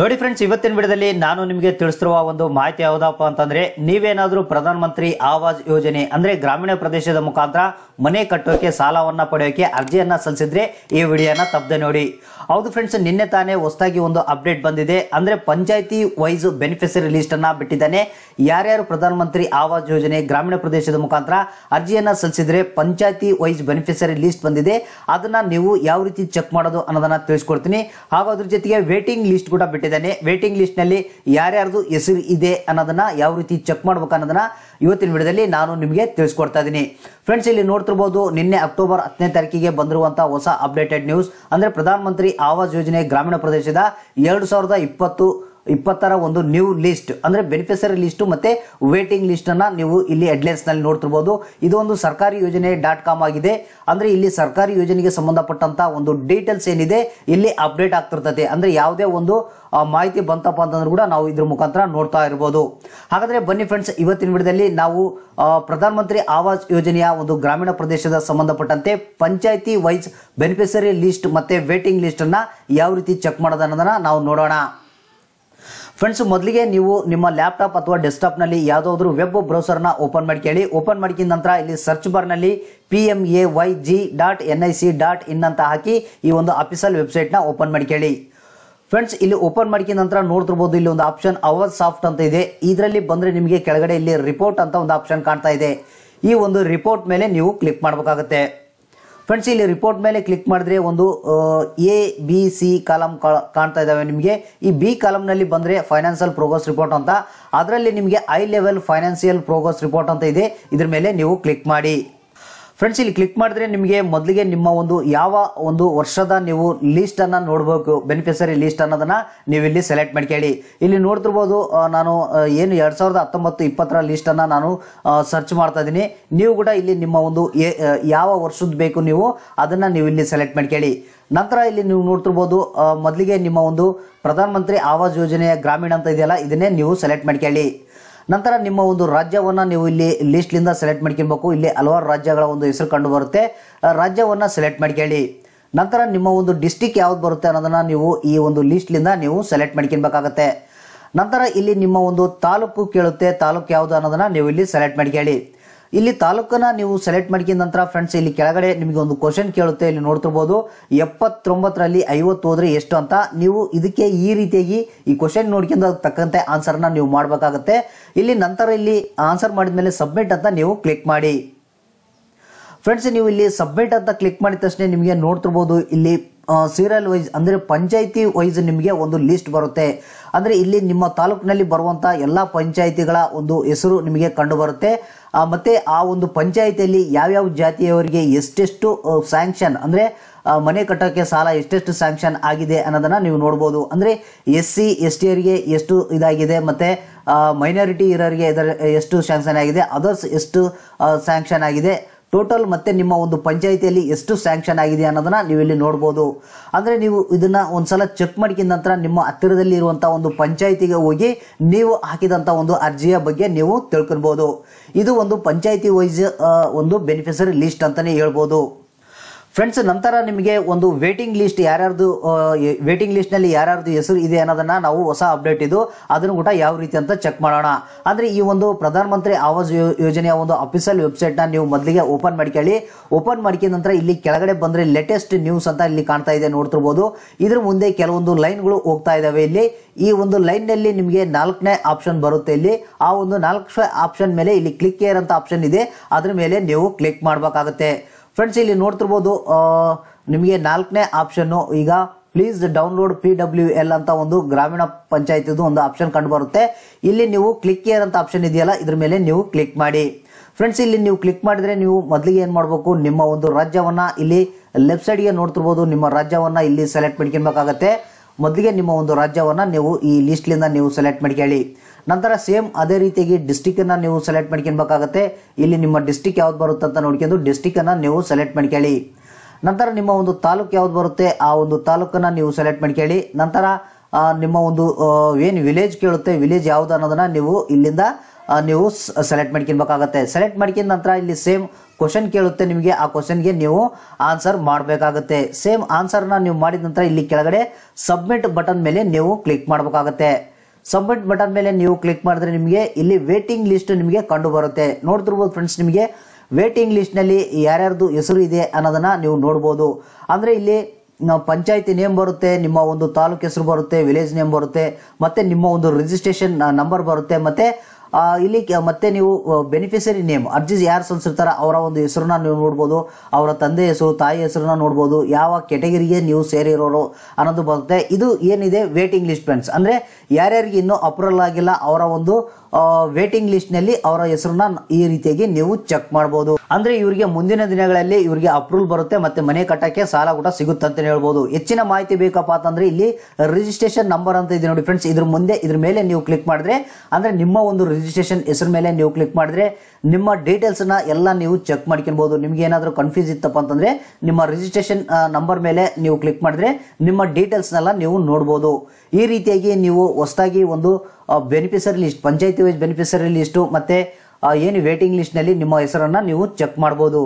ನೋಡಿ ಫ್ರೆಂಡ್ಸ್ ಇವತ್ತಿನ ವಿಡಿಯೋದಲ್ಲಿ ನಾನು ನಿಮಗೆ ತಿಳಿಸಿರುವ ಒಂದು ಮಾಹಿತಿ ಯಾವುದಪ್ಪ ಅಂತಂದ್ರೆ ನೀವೇನಾದರೂ ಪ್ರಧಾನ ಮಂತ್ರಿ ಆವಾಸ್ ಯೋಜನೆ ಅಂದ್ರೆ ಗ್ರಾಮೀಣ ಪ್ರದೇಶದ ಮುಖಾಂತರ ಮನೆ ಕಟ್ಟೋಕೆ ಸಾಲವನ್ನ ಪಡೆಯೋಕೆ ಅರ್ಜಿಯನ್ನ ಸಲ್ಲಿಸಿದ್ರೆ ಈ ವಿಡಿಯೋನ ತಪ್ಪದೆ ನೋಡಿ ಹೌದು ಫ್ರೆಂಡ್ಸ್ ನಿನ್ನೆ ತಾನೇ ಹೊಸದಾಗಿ ಒಂದು ಅಪ್ಡೇಟ್ ಬಂದಿದೆ ಅಂದ್ರೆ ಪಂಚಾಯತಿ ವೈಸ್ ಬೆನಿಫಿಷರಿ ಲಿಸ್ಟ್ ಅನ್ನ ಬಿಟ್ಟಿದ್ದಾನೆ ಯಾರ್ಯಾರು ಪ್ರಧಾನ ಮಂತ್ರಿ ಆವಾಸ್ ಯೋಜನೆ ಗ್ರಾಮೀಣ ಪ್ರದೇಶದ ಮುಖಾಂತರ ಅರ್ಜಿಯನ್ನ ಸಲ್ಲಿಸಿದ್ರೆ ಪಂಚಾಯತಿ ವೈಸ್ ಬೆನಿಫಿಷರಿ ಲಿಸ್ಟ್ ಬಂದಿದೆ ಅದನ್ನ ನೀವು ಯಾವ ರೀತಿ ಚೆಕ್ ಮಾಡೋದು ಅನ್ನೋದನ್ನ ತಿಳಿಸ್ಕೊಡ್ತೀನಿ ಹಾಗೂ ಅದ್ರ ಜೊತೆಗೆ ವೇಟಿಂಗ್ ಲಿಸ್ಟ್ ಕೂಡ ಬಿಟ್ಟಿದೆ ಮಾಡಿದ್ದಾನೆ ವೇಟಿಂಗ್ ನಲ್ಲಿ ಯಾರ್ಯಾರದು ಹೆಸರು ಇದೆ ಅನ್ನೋದನ್ನ ಯಾವ ರೀತಿ ಚೆಕ್ ಮಾಡ್ಬೇಕು ಅನ್ನೋದನ್ನ ಇವತ್ತಿನ ವಿಡಿಯೋದಲ್ಲಿ ನಾನು ನಿಮಗೆ ತಿಳಿಸ್ಕೊಡ್ತಾ ಇದ್ದೀನಿ ಫ್ರೆಂಡ್ಸ್ ಇಲ್ಲಿ ನೋಡ್ತಿರ್ಬೋದು ನಿನ್ನೆ ಅಕ್ಟೋಬರ್ ಹತ್ತನೇ ತಾರೀಕಿಗೆ ಬಂದಿರುವಂತಹ ಹೊಸ ಅಪ್ಡೇಟೆಡ್ ನ್ಯೂಸ್ ಅಂದ್ರೆ ಪ್ರಧಾನಮಂತ್ರಿ ಆವಾಸ್ ಯೋಜನೆ ಗ್ರಾಮೀಣ ಪ್ರದೇಶದ ಎರಡು ಸಾವಿರದ ಇಪ್ಪತ್ತು ಇಪ್ಪತ್ತರ ಒಂದು ನ್ಯೂ ಲಿಸ್ಟ್ ಅಂದರೆ ಬೆನಿಫಿಷರಿ ಲಿಸ್ಟು ಮತ್ತು ವೇಟಿಂಗ್ ಲಿಸ್ಟನ್ನು ನೀವು ಇಲ್ಲಿ ಹೆಡ್ಲೈನ್ಸ್ನಲ್ಲಿ ನೋಡ್ತಿರ್ಬೋದು ಒಂದು ಸರ್ಕಾರಿ ಯೋಜನೆ ಡಾಟ್ ಕಾಮ್ ಆಗಿದೆ ಅಂದರೆ ಇಲ್ಲಿ ಸರ್ಕಾರಿ ಯೋಜನೆಗೆ ಸಂಬಂಧಪಟ್ಟಂಥ ಒಂದು ಡೀಟೇಲ್ಸ್ ಏನಿದೆ ಇಲ್ಲಿ ಅಪ್ಡೇಟ್ ಆಗ್ತಿರ್ತದೆ ಅಂದರೆ ಯಾವುದೇ ಒಂದು ಮಾಹಿತಿ ಬಂತಪ್ಪ ಅಂತಂದ್ರೂ ಕೂಡ ನಾವು ಇದ್ರ ಮುಖಾಂತರ ನೋಡ್ತಾ ಇರ್ಬೋದು ಹಾಗಾದರೆ ಬನ್ನಿ ಫ್ರೆಂಡ್ಸ್ ಇವತ್ತಿನ ವಿಡಿಯೋದಲ್ಲಿ ನಾವು ಪ್ರಧಾನಮಂತ್ರಿ ಆವಾಸ್ ಯೋಜನೆಯ ಒಂದು ಗ್ರಾಮೀಣ ಪ್ರದೇಶದ ಸಂಬಂಧಪಟ್ಟಂತೆ ಪಂಚಾಯಿತಿ ವೈಸ್ ಬೆನಿಫಿಷರಿ ಲಿಸ್ಟ್ ಮತ್ತು ವೇಟಿಂಗ್ ಲಿಸ್ಟನ್ನು ಯಾವ ರೀತಿ ಚೆಕ್ ಮಾಡೋದನ್ನೋದನ್ನು ನಾವು ನೋಡೋಣ ಫ್ರೆಂಡ್ಸ್ ಮೊದಲಿಗೆ ನೀವು ನಿಮ್ಮ ಲ್ಯಾಪ್ಟಾಪ್ ಅಥವಾ ಡೆಸ್ಕ್ಟಾಪ್ ನಲ್ಲಿ ಯಾವುದಾದ್ರೂ ವೆಬ್ ಬ್ರೌಸರ್ನ ಓಪನ್ ಮಾಡ್ಕೊಳ್ಳಿ ಓಪನ್ ಮಾಡಿದ ನಂತರ ಇಲ್ಲಿ ಸರ್ಚ್ ಬಾರ್ನಲ್ಲಿ P M A Y G dot N I C dot in ಅಂತ ಹಾಕಿ ಈ ಒಂದು ಅಫಿಷಿಯಲ್ ನ ಓಪನ್ ಮಾಡ್ಕೊಳ್ಳಿ ಫ್ರೆಂಡ್ಸ್ ಇಲ್ಲಿ ಓಪನ್ ಮಾಡಿಕೊಂಡ ನಂತರ ನೋಡ್ತಿರ್ಬೋದು ಇಲ್ಲಿ ಒಂದು ಆಪ್ಷನ್ ಅವರ್ ಸಾಫ್ಟ್ ಅಂತ ಇದೆ ಇದರಲ್ಲಿ ಬಂದರೆ ನಿಮಗೆ ಕೆಳಗಡೆ ಇಲ್ಲಿ ರಿಪೋರ್ಟ್ ಅಂತ ಒಂದು ಆಪ್ಷನ್ ಕಾಣ್ತಾ ಇದೆ ಈ ಒಂದು ರಿಪೋರ್ಟ್ ಮೇಲೆ ನೀವು ಕ್ಲಿಕ್ ಮಾಡಬೇಕಾಗುತ್ತೆ ಫ್ರೆಂಡ್ಸ್ ಇಲ್ಲಿ ರಿಪೋರ್ಟ್ ಮೇಲೆ ಕ್ಲಿಕ್ ಮಾಡಿದ್ರೆ ಒಂದು ಎ ಬಿ ಸಿ ಕಾಲಮ್ ಕಾಣ್ತಾ ಇದ್ದಾವೆ ನಿಮಗೆ ಈ ಬಿ ಕಾಲಮ್ನಲ್ಲಿ ಬಂದರೆ ಫೈನಾನ್ಷಿಯಲ್ ಪ್ರೋಗ್ರೆಸ್ ರಿಪೋರ್ಟ್ ಅಂತ ಅದರಲ್ಲಿ ನಿಮಗೆ I level financial progress report ಅಂತ ಇದೆ ಇದ್ರ ಮೇಲೆ ನೀವು ಕ್ಲಿಕ್ ಮಾಡಿ ಫ್ರೆಂಡ್ಸ್ ಇಲ್ಲಿ ಕ್ಲಿಕ್ ಮಾಡಿದ್ರೆ ನಿಮಗೆ ಮೊದಲಿಗೆ ನಿಮ್ಮ ಒಂದು ಯಾವ ಒಂದು ವರ್ಷದ ನೀವು ಲೀಸ್ಟ್ ಅನ್ನ ನೋಡಬೇಕು ಬೆನಿಫಿಷರಿ ಲೀಸ್ಟ್ ಅನ್ನೋದನ್ನ ನೀವು ಇಲ್ಲಿ ಸೆಲೆಕ್ಟ್ ಮಾಡ್ಕೊಳ್ಳಿ ಇಲ್ಲಿ ನೋಡ್ತಿರ್ಬೋದು ನಾನು ಏನು ಎರಡ್ ಸಾವಿರದ ಹತ್ತೊಂಬತ್ತು ಇಪ್ಪತ್ತರ ಲೀಸ್ಟ್ ಅನ್ನ ನಾನು ಸರ್ಚ್ ಮಾಡ್ತಾ ಇದ್ದೀನಿ ನೀವು ಕೂಡ ಇಲ್ಲಿ ನಿಮ್ಮ ಒಂದು ಯಾವ ವರ್ಷದ ಬೇಕು ನೀವು ಅದನ್ನ ನೀವು ಇಲ್ಲಿ ಸೆಲೆಕ್ಟ್ ಮಾಡ್ಕೊಳ್ಳಿ ನಂತರ ಇಲ್ಲಿ ನೀವು ನೋಡ್ತಿರ್ಬೋದು ಮೊದಲಿಗೆ ನಿಮ್ಮ ಒಂದು ಪ್ರಧಾನಮಂತ್ರಿ ಆವಾಸ್ ಯೋಜನೆ ಗ್ರಾಮೀಣ ಅಂತ ಇದೆಯಲ್ಲ ಇದನ್ನೇ ನೀವು ಸೆಲೆಕ್ಟ್ ಮಾಡ್ಕೊಳ್ಳಿ ನಂತರ ನಿಮ್ಮ ಒಂದು ರಾಜ್ಯವನ್ನು ನೀವು ಇಲ್ಲಿ ಲಿಸ್ಟ್ಲಿಂದ ಸೆಲೆಕ್ಟ್ ಮಾಡ್ಕೊಬೇಕು ಇಲ್ಲಿ ಹಲವಾರು ರಾಜ್ಯಗಳ ಒಂದು ಹೆಸರು ಕಂಡು ಬರುತ್ತೆ ರಾಜ್ಯವನ್ನು ಸೆಲೆಕ್ಟ್ ಮಾಡ್ಕೊಳ್ಳಿ ನಂತರ ನಿಮ್ಮ ಒಂದು ಡಿಸ್ಟಿಕ್ ಯಾವ್ದು ಬರುತ್ತೆ ಅನ್ನೋದನ್ನು ನೀವು ಈ ಒಂದು ಲೀಸ್ಟ್ಲಿಂದ ನೀವು ಸೆಲೆಕ್ಟ್ ಮಾಡ್ಕೊಬೇಕಾಗತ್ತೆ ನಂತರ ಇಲ್ಲಿ ನಿಮ್ಮ ಒಂದು ತಾಲೂಕು ಕೇಳುತ್ತೆ ತಾಲೂಕು ಯಾವುದು ಅನ್ನೋದನ್ನು ನೀವು ಇಲ್ಲಿ ಸೆಲೆಕ್ಟ್ ಮಾಡ್ಕೊಳ್ಳಿ ಇಲ್ಲಿ ತಾಲೂಕನ್ನ ನೀವು ಸೆಲೆಕ್ಟ್ ಮಾಡ್ಕೊಂಡ ನಂತರ ಫ್ರೆಂಡ್ಸ್ ಇಲ್ಲಿ ಕೆಳಗಡೆ ನಿಮಗೆ ಒಂದು ಕ್ವಶನ್ ಕೇಳುತ್ತೆ ಇಲ್ಲಿ ನೋಡ್ತಿರ್ಬೋದು ಎಪ್ಪತ್ತೊಂಬತ್ತರಲ್ಲಿ ಐವತ್ತು ಹೋದ್ರೆ ಎಷ್ಟು ಅಂತ ನೀವು ಇದಕ್ಕೆ ಈ ರೀತಿಯಾಗಿ ಈ ಕ್ವಶನ್ ನೋಡ್ಕೊಂಡು ತಕ್ಕಂತೆ ಆನ್ಸರ್ನ ನೀವು ಮಾಡಬೇಕಾಗುತ್ತೆ ಇಲ್ಲಿ ನಂತರ ಇಲ್ಲಿ ಆನ್ಸರ್ ಮಾಡಿದ ಮೇಲೆ ಸಬ್ಮಿಟ್ ಅಂತ ನೀವು ಕ್ಲಿಕ್ ಮಾಡಿ ಫ್ರೆಂಡ್ಸ್ ನೀವು ಇಲ್ಲಿ ಸಬ್ಮಿಟ್ ಅಂತ ಕ್ಲಿಕ್ ಮಾಡಿದ ತಕ್ಷಣ ನಿಮಗೆ ನೋಡ್ತಿರ್ಬೋದು ಇಲ್ಲಿ ಸೀರಿಯಲ್ ವೈಸ್ ಅಂದರೆ ಪಂಚಾಯಿತಿ ವೈಸ್ ನಿಮಗೆ ಒಂದು ಲಿಸ್ಟ್ ಬರುತ್ತೆ ಅಂದರೆ ಇಲ್ಲಿ ನಿಮ್ಮ ತಾಲೂಕಿನಲ್ಲಿ ಬರುವಂಥ ಎಲ್ಲ ಪಂಚಾಯಿತಿಗಳ ಒಂದು ಹೆಸರು ನಿಮಗೆ ಕಂಡು ಬರುತ್ತೆ ಮತ್ತೆ ಆ ಒಂದು ಪಂಚಾಯಿತಿಯಲ್ಲಿ ಯಾವ್ಯಾವ ಜಾತಿಯವರಿಗೆ ಎಷ್ಟೆಷ್ಟು ಸ್ಯಾಂಕ್ಷನ್ ಅಂದರೆ ಮನೆ ಕಟ್ಟೋಕ್ಕೆ ಸಾಲ ಎಷ್ಟೆಷ್ಟು ಸ್ಯಾಂಕ್ಷನ್ ಆಗಿದೆ ಅನ್ನೋದನ್ನು ನೀವು ನೋಡ್ಬೋದು ಅಂದರೆ ಎಸ್ ಸಿ ಎಸ್ ಟಿ ಅವರಿಗೆ ಎಷ್ಟು ಇದಾಗಿದೆ ಮತ್ತು ಮೈನಾರಿಟಿ ಇರೋರಿಗೆ ಎಷ್ಟು ಸ್ಯಾಂಕ್ಷನ್ ಆಗಿದೆ ಅದರ್ಸ್ ಎಷ್ಟು ಸ್ಯಾಂಕ್ಷನ್ ಆಗಿದೆ ಟೋಟಲ್ ಮತ್ತೆ ನಿಮ್ಮ ಒಂದು ಪಂಚಾಯಿತಿಯಲ್ಲಿ ಎಷ್ಟು ಸ್ಯಾಂಕ್ಷನ್ ಆಗಿದೆ ಅನ್ನೋದನ್ನ ನೀವು ಇಲ್ಲಿ ನೋಡ್ಬೋದು ಅಂದ್ರೆ ನೀವು ಇದನ್ನ ಒಂದ್ಸಲ ಚೆಕ್ ಮಾಡಿದ ನಂತರ ನಿಮ್ಮ ಹತ್ತಿರದಲ್ಲಿ ಇರುವಂತಹ ಒಂದು ಪಂಚಾಯಿತಿಗೆ ಹೋಗಿ ನೀವು ಹಾಕಿದಂತ ಒಂದು ಅರ್ಜಿಯ ಬಗ್ಗೆ ನೀವು ತಿಳ್ಕೊಬಹುದು ಇದು ಒಂದು ಪಂಚಾಯಿತಿ ವೈಸ್ ಒಂದು ಬೆನಿಫಿಷರಿ ಲಿಸ್ಟ್ ಅಂತಾನೆ ಹೇಳ್ಬೋದು ಫ್ರೆಂಡ್ಸ್ ನಂತರ ನಿಮಗೆ ಒಂದು ವೇಟಿಂಗ್ ಲಿಸ್ಟ್ ಯಾರ್ಯಾರ್ದು ವೇಟಿಂಗ್ ಲಿಸ್ಟ್ ನಲ್ಲಿ ಯಾರ್ಯಾರ್ದು ಹೆಸರು ಇದೆ ಅನ್ನೋದನ್ನ ನಾವು ಹೊಸ ಅಪ್ಡೇಟ್ ಇದು ಅದನ್ನು ಕೂಡ ಯಾವ ರೀತಿ ಅಂತ ಚೆಕ್ ಮಾಡೋಣ ಅಂದ್ರೆ ಈ ಒಂದು ಪ್ರಧಾನ ಮಂತ್ರಿ ಆವಾಸ್ ಯೋಜನೆಯ ಒಂದು ಅಫಿಷಿಯಲ್ ನ ನೀವು ಮೊದಲಿಗೆ ಓಪನ್ ಮಾಡ್ಕೊಳ್ಳಿ ಓಪನ್ ಮಾಡ್ಕೊಂಡ ನಂತರ ಇಲ್ಲಿ ಕೆಳಗಡೆ ಬಂದ್ರೆ ಲೇಟೆಸ್ಟ್ ನ್ಯೂಸ್ ಅಂತ ಇಲ್ಲಿ ಕಾಣ್ತಾ ಇದೆ ನೋಡ್ತಿರ್ಬೋದು ಇದ್ರ ಮುಂದೆ ಕೆಲವೊಂದು ಲೈನ್ಗಳು ಹೋಗ್ತಾ ಇದ್ದಾವೆ ಇಲ್ಲಿ ಈ ಒಂದು ಲೈನ್ ನಲ್ಲಿ ನಿಮಗೆ ನಾಲ್ಕನೇ ಆಪ್ಷನ್ ಬರುತ್ತೆ ಇಲ್ಲಿ ಆ ಒಂದು ನಾಲ್ಕು ಆಪ್ಷನ್ ಮೇಲೆ ಇಲ್ಲಿ ಕ್ಲಿಕ್ ಏರ್ ಅಂತ ಆಪ್ಷನ್ ಇದೆ ಅದ್ರ ಮೇಲೆ ನೀವು ಕ್ಲಿಕ್ ಮಾಡಬೇಕಾಗುತ್ತೆ ಫ್ರೆಂಡ್ಸ್ ಇಲ್ಲಿ ನೋಡ್ತಿರ್ಬೋದು ನಿಮಗೆ ನಾಲ್ಕನೇ ಆಪ್ಷನ್ನು ಈಗ please download P W L ಅಂತ ಒಂದು ಗ್ರಾಮೀಣ ಪಂಚಾಯತಿದು ಒಂದು ಆಪ್ಷನ್ ಕಂಡು ಬರುತ್ತೆ ಇಲ್ಲಿ ನೀವು ಕ್ಲಿಕ್ ಏರ್ ಅಂತ ಆಪ್ಷನ್ ಇದೆಯಲ್ಲ ಇದ್ರ ಮೇಲೆ ನೀವು ಕ್ಲಿಕ್ ಮಾಡಿ ಫ್ರೆಂಡ್ಸ್ ಇಲ್ಲಿ ನೀವು ಕ್ಲಿಕ್ ಮಾಡಿದ್ರೆ ನೀವು ಮೊದಲಿಗೆ ಏನು ಮಾಡಬೇಕು ನಿಮ್ಮ ಒಂದು ರಾಜ್ಯವನ್ನು ಇಲ್ಲಿ ಲೆಫ್ಟ್ ಸೈಡ್ಗೆ ನೋಡ್ತಿರ್ಬೋದು ನಿಮ್ಮ ರಾಜ್ಯವನ್ನು ಇಲ್ಲಿ ಸೆಲೆಕ್ಟ್ ಮಾಡ್ಕೊಬೇಕಾಗತ್ತೆ ಮೊದಲಿಗೆ ನಿಮ್ಮ ಒಂದು ರಾಜ್ಯವನ್ನು ನೀವು ಈ ಲಿಸ್ಟ್ಲಿಂದ ನೀವು ಸೆಲೆಕ್ಟ್ ಮಾಡ್ಕೊಳ್ಳಿ ನಂತರ ಸೇಮ್ ಅದೇ ರೀತಿಯಾಗಿ ಅನ್ನ ನೀವು ಸೆಲೆಕ್ಟ್ ಮಾಡ್ಕೊಬೇಕಾಗತ್ತೆ ಇಲ್ಲಿ ನಿಮ್ಮ ಡಿಸ್ಟಿಕ್ ಯಾವ್ದು ಬರುತ್ತೆ ಅಂತ ನೋಡ್ಕೊಂಡು ಡಿಸ್ಟಿಕ್ಕನ್ನು ನೀವು ಸೆಲೆಕ್ಟ್ ಮಾಡ್ಕೊಳ್ಳಿ ನಂತರ ನಿಮ್ಮ ಒಂದು ತಾಲೂಕು ಯಾವ್ದು ಬರುತ್ತೆ ಆ ಒಂದು ತಾಲೂಕನ್ನು ನೀವು ಸೆಲೆಕ್ಟ್ ಮಾಡ್ಕೊಳ್ಳಿ ನಂತರ ನಿಮ್ಮ ಒಂದು ಏನು ವಿಲೇಜ್ ಕೇಳುತ್ತೆ ವಿಲೇಜ್ ಯಾವ್ದು ಅನ್ನೋದನ್ನ ನೀವು ಇಲ್ಲಿಂದ ನೀವು ಸೆಲೆಕ್ಟ್ ಮಾಡ್ಕೊಬೇಕಾಗತ್ತೆ ಸೆಲೆಕ್ಟ್ ಮಾಡ್ಕೊಂಡ ನಂತರ ಇಲ್ಲಿ ಸೇಮ್ ಕ್ವಶನ್ ಕೇಳುತ್ತೆ ನಿಮಗೆ ಆ ಕ್ವಶನ್ಗೆ ನೀವು ಆನ್ಸರ್ ಮಾಡಬೇಕಾಗುತ್ತೆ ಸೇಮ್ ಆನ್ಸರ್ನ ನೀವು ಮಾಡಿದ ನಂತರ ಇಲ್ಲಿ ಕೆಳಗಡೆ ಸಬ್ಮಿಟ್ ಬಟನ್ ಮೇಲೆ ನೀವು ಕ್ಲಿಕ್ ಮಾಡಬೇಕಾಗತ್ತೆ ಸಬ್ಮಿಟ್ ಬಟನ್ ಮೇಲೆ ನೀವು ಕ್ಲಿಕ್ ಮಾಡಿದ್ರೆ ನಿಮಗೆ ಇಲ್ಲಿ ವೇಟಿಂಗ್ ಲಿಸ್ಟ್ ನಿಮಗೆ ಕಂಡು ಬರುತ್ತೆ ನೋಡ್ತಿರ್ಬೋದು ಫ್ರೆಂಡ್ಸ್ ನಿಮಗೆ ವೇಟಿಂಗ್ ಲಿಸ್ಟ್ನಲ್ಲಿ ಯಾರ್ಯಾರ್ದು ಹೆಸರು ಇದೆ ಅನ್ನೋದನ್ನು ನೀವು ನೋಡ್ಬೋದು ಅಂದರೆ ಇಲ್ಲಿ ಪಂಚಾಯತಿ ನೇಮ್ ಬರುತ್ತೆ ನಿಮ್ಮ ಒಂದು ತಾಲೂಕ್ ಹೆಸರು ಬರುತ್ತೆ ವಿಲೇಜ್ ನೇಮ್ ಬರುತ್ತೆ ಮತ್ತು ನಿಮ್ಮ ಒಂದು ರಿಜಿಸ್ಟ್ರೇಷನ್ ನಂಬರ್ ಬರುತ್ತೆ ಮತ್ತು ಇಲ್ಲಿ ಮತ್ತೆ ನೀವು ಬೆನಿಫಿಷರಿ ನೇಮ್ ಅರ್ಜಿ ಯಾರು ಸಲ್ಲಿಸಿರ್ತಾರೆ ಅವರ ಒಂದು ಹೆಸರನ್ನ ನೀವು ನೋಡ್ಬೋದು ಅವರ ತಂದೆ ಹೆಸರು ತಾಯಿ ಹೆಸರನ್ನ ನೋಡ್ಬೋದು ಯಾವ ಕೆಟಗರಿಗೆ ನೀವು ಸೇರಿರೋರು ಅನ್ನೋದು ಬರುತ್ತೆ ಇದು ಏನಿದೆ ವೇಟಿಂಗ್ ಲಿಸ್ಟ್ ಫ್ರೆಂಡ್ಸ್ ಅಂದರೆ ಯಾರ್ಯಾರಿಗೆ ಇನ್ನೂ ಅಪ್ರೂವಲ್ ಆಗಿಲ್ಲ ಅವರ ಒಂದು ವೇಟಿಂಗ್ ಲಿಸ್ಟ್ ನಲ್ಲಿ ಅವರ ಹೆಸರನ್ನ ಈ ರೀತಿಯಾಗಿ ನೀವು ಚೆಕ್ ಮಾಡಬಹುದು ಅಂದ್ರೆ ಇವರಿಗೆ ಮುಂದಿನ ದಿನಗಳಲ್ಲಿ ಇವರಿಗೆ ಅಪ್ರೂವಲ್ ಬರುತ್ತೆ ಮತ್ತೆ ಮನೆ ಕಟ್ಟಕ್ಕೆ ಸಾಲ ಕೂಡ ಸಿಗುತ್ತೆ ಅಂತ ಹೇಳ್ಬಹುದು ಹೆಚ್ಚಿನ ಮಾಹಿತಿ ಬೇಕಪ್ಪ ಅಂತಂದ್ರೆ ಇಲ್ಲಿ ರಿಜಿಸ್ಟ್ರೇಷನ್ ನಂಬರ್ ಅಂತ ಇದೆ ನೋಡಿ ಫ್ರೆಂಡ್ಸ್ ಇದ್ರ ಮುಂದೆ ಇದ್ರ ಮೇಲೆ ನೀವು ಕ್ಲಿಕ್ ಮಾಡಿದ್ರೆ ಅಂದ್ರೆ ನಿಮ್ಮ ಒಂದು ರಿಜಿಸ್ಟ್ರೇಷನ್ ಹೆಸರು ಮೇಲೆ ನೀವು ಕ್ಲಿಕ್ ಮಾಡಿದ್ರೆ ನಿಮ್ಮ ಡೀಟೇಲ್ಸ್ ನ ಎಲ್ಲ ನೀವು ಚೆಕ್ ಮಾಡ್ಕೊಬಹುದು ನಿಮ್ಗೆ ಏನಾದರೂ ಕನ್ಫ್ಯೂಸ್ ಇತ್ತಪ್ಪ ಅಂತಂದ್ರೆ ನಿಮ್ಮ ರಿಜಿಸ್ಟ್ರೇಷನ್ ನಂಬರ್ ಮೇಲೆ ನೀವು ಕ್ಲಿಕ್ ಮಾಡಿದ್ರೆ ನಿಮ್ಮ ಡೀಟೇಲ್ಸ್ ನೆಲ್ಲ ನೀವು ನೋಡಬಹುದು ಈ ರೀತಿಯಾಗಿ ನೀವು ಹೊಸದಾಗಿ ಒಂದು ಬೆನಿಫಿಷರಿ ಲಿಸ್ಟ್ ಪಂಚಾಯತಿ ವೈಸ್ ಬೆನಿಫಿಷರಿ ಲಿಸ್ಟು ಮತ್ತು ಏನು ವೇಟಿಂಗ್ ಲಿಸ್ಟ್ನಲ್ಲಿ ನಿಮ್ಮ ಹೆಸರನ್ನು ನೀವು ಚೆಕ್ ಮಾಡ್ಬೋದು